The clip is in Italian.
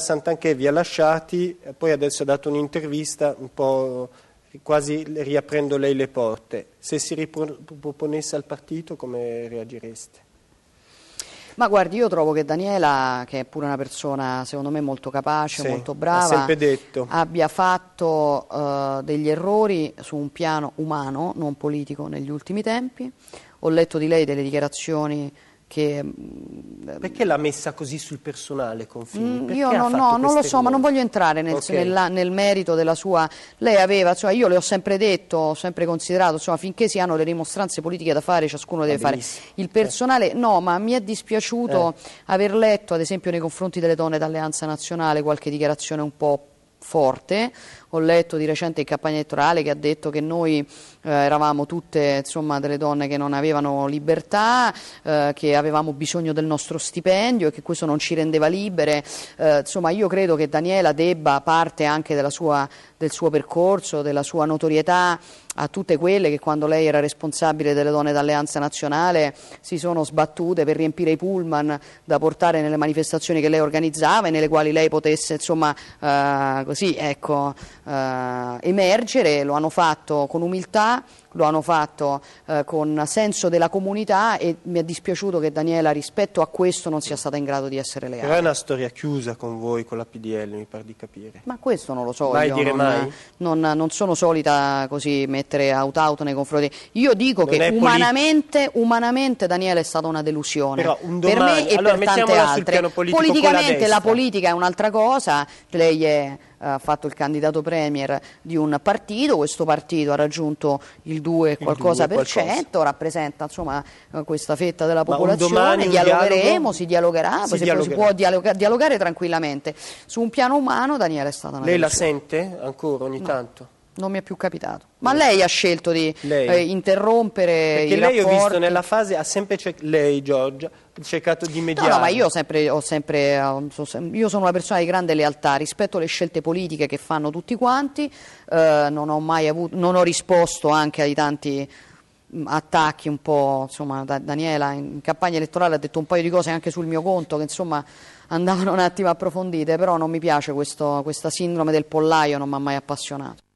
Santanchè vi ha lasciati, poi adesso ha dato un'intervista un po' quasi riaprendo lei le porte. Se si riproponesse al partito come reagireste? Ma guardi, io trovo che Daniela, che è pure una persona secondo me molto capace, sì, molto brava, abbia fatto uh, degli errori su un piano umano, non politico, negli ultimi tempi. Ho letto di lei delle dichiarazioni che, Perché ehm, l'ha messa così sul personale Confini? Mm, Perché io no, no, non lo so, cose? ma non voglio entrare nel, okay. nella, nel, merito della sua... Lei aveva, insomma, cioè, io le ho sempre detto, ho sempre considerato, insomma, finché si hanno le rimostranze politiche da fare, ciascuno deve ah, fare. Il personale, eh. no, ma mi è dispiaciuto eh. aver letto, ad esempio, nei confronti delle donne d'Alleanza Nazionale qualche dichiarazione un po' forte. Ho letto di recente in campagna elettorale che ha detto che noi eh, eravamo tutte insomma, delle donne che non avevano libertà, eh, che avevamo bisogno del nostro stipendio e che questo non ci rendeva libere. Eh, insomma, io credo che Daniela debba parte anche sua, del suo percorso, della sua notorietà a tutte quelle che quando lei era responsabile delle donne d'alleanza nazionale si sono sbattute per riempire i pullman da portare nelle manifestazioni che lei organizzava e nelle quali lei potesse insomma, eh, così, ecco, eh, emergere, lo hanno fatto con umiltà, lo hanno fatto eh, con senso della comunità e mi è dispiaciuto che Daniela rispetto a questo non sia stata in grado di essere leale. Però è una storia chiusa con voi, con la PDL, mi pare di capire. Ma questo non lo so, mai io dire non, mai. Non, non sono solita così mettere out-out nei confronti. Io dico non che umanamente, umanamente, Daniela è stata una delusione, un per me e allora, per tante altre. Politico Politicamente la, la politica è un'altra cosa, lei è ha fatto il candidato premier di un partito, questo partito ha raggiunto il 2 qualcosa per cento, rappresenta insomma, eh, questa fetta della popolazione, dialogheremo, si dialogherà, si, dialogherà. si può dialoga dialogare tranquillamente. Su un piano umano Daniele è stata una Lei la sente ancora ogni no. tanto? Non mi è più capitato. Ma lei ha scelto di eh, interrompere Perché i lei rapporti. ho visto nella fase, ha sempre lei Giorgia, cercato di mediare. No, no ma io, sempre, ho sempre, io sono una persona di grande lealtà, rispetto alle scelte politiche che fanno tutti quanti, eh, non, ho mai avuto, non ho risposto anche ai tanti mm, attacchi un po', insomma da Daniela in campagna elettorale ha detto un paio di cose anche sul mio conto che insomma andavano un attimo approfondite, però non mi piace questo, questa sindrome del pollaio, non mi ha mai appassionato.